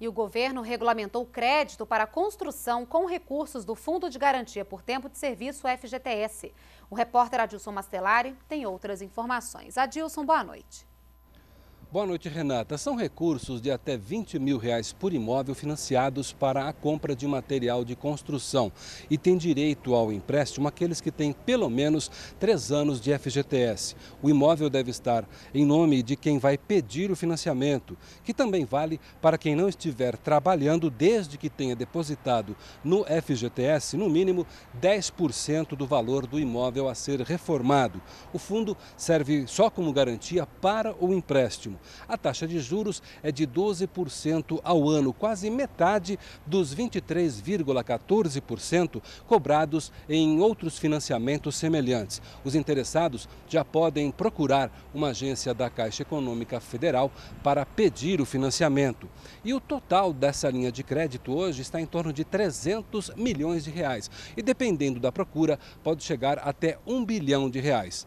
E o governo regulamentou crédito para construção com recursos do Fundo de Garantia por Tempo de Serviço FGTS. O repórter Adilson Mastelari tem outras informações. Adilson, boa noite. Boa noite, Renata. São recursos de até 20 mil reais por imóvel financiados para a compra de material de construção e tem direito ao empréstimo aqueles que têm pelo menos três anos de FGTS. O imóvel deve estar em nome de quem vai pedir o financiamento, que também vale para quem não estiver trabalhando desde que tenha depositado no FGTS no mínimo 10% do valor do imóvel a ser reformado. O fundo serve só como garantia para o empréstimo. A taxa de juros é de 12% ao ano, quase metade dos 23,14% cobrados em outros financiamentos semelhantes. Os interessados já podem procurar uma agência da Caixa Econômica Federal para pedir o financiamento. E o total dessa linha de crédito hoje está em torno de 300 milhões de reais e dependendo da procura pode chegar até 1 bilhão de reais.